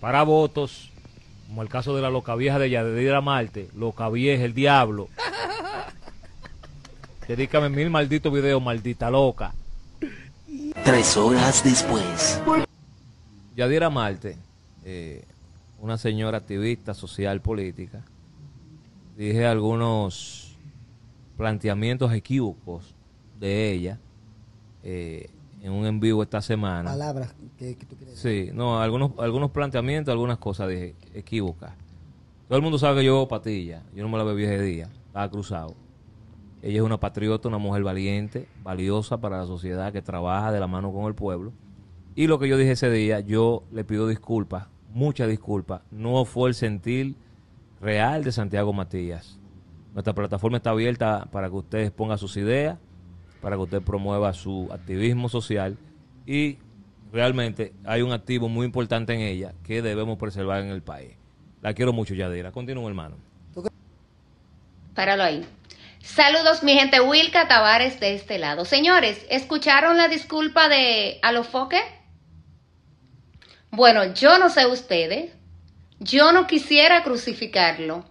para votos, como el caso de la loca vieja de Yadira Marte, loca vieja, el diablo. Dedícame mil malditos videos, maldita loca. Tres horas después. Yadira Marte, eh, una señora activista social política, dije algunos planteamientos equívocos de ella. Eh, en un en vivo esta semana. Palabras que, tú quieres Sí, no, algunos, algunos planteamientos, algunas cosas dije equívocas. Todo el mundo sabe que yo patilla, yo no me la bebí ese día, estaba cruzado. Ella es una patriota, una mujer valiente, valiosa para la sociedad, que trabaja de la mano con el pueblo. Y lo que yo dije ese día, yo le pido disculpas, muchas disculpas. No fue el sentir real de Santiago Matías. Nuestra plataforma está abierta para que ustedes pongan sus ideas para que usted promueva su activismo social y realmente hay un activo muy importante en ella que debemos preservar en el país. La quiero mucho, Yadira. Continúa, hermano. Páralo ahí. Saludos, mi gente. Wilka Tavares de este lado. Señores, ¿escucharon la disculpa de Alofoque? Bueno, yo no sé ustedes. Yo no quisiera crucificarlo,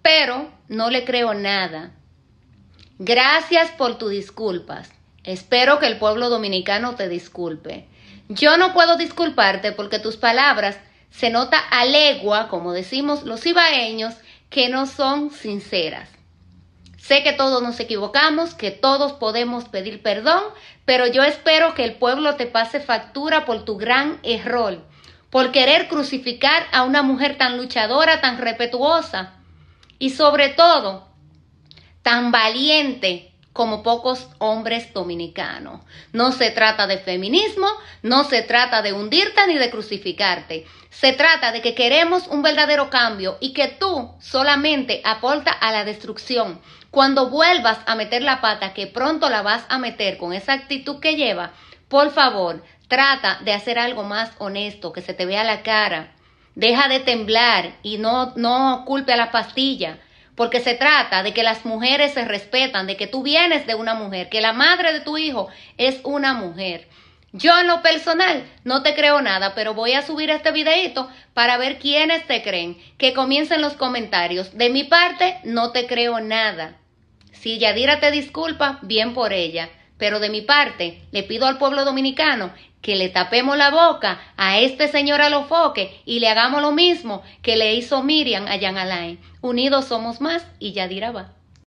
pero no le creo nada. Gracias por tus disculpas. Espero que el pueblo dominicano te disculpe. Yo no puedo disculparte porque tus palabras se nota a legua, como decimos los ibaeños, que no son sinceras. Sé que todos nos equivocamos, que todos podemos pedir perdón, pero yo espero que el pueblo te pase factura por tu gran error, por querer crucificar a una mujer tan luchadora, tan respetuosa. Y sobre todo, tan valiente como pocos hombres dominicanos. No se trata de feminismo, no se trata de hundirte ni de crucificarte. Se trata de que queremos un verdadero cambio y que tú solamente aporta a la destrucción. Cuando vuelvas a meter la pata, que pronto la vas a meter con esa actitud que lleva, por favor, trata de hacer algo más honesto, que se te vea la cara. Deja de temblar y no, no culpe a la pastilla porque se trata de que las mujeres se respetan, de que tú vienes de una mujer, que la madre de tu hijo es una mujer. Yo en lo personal no te creo nada, pero voy a subir este videito para ver quiénes te creen. Que comiencen los comentarios. De mi parte, no te creo nada. Si Yadira te disculpa, bien por ella. Pero de mi parte, le pido al pueblo dominicano que le tapemos la boca a este señor Alofoque y le hagamos lo mismo que le hizo Miriam a Jan Alain. Unidos somos más y Yadira va.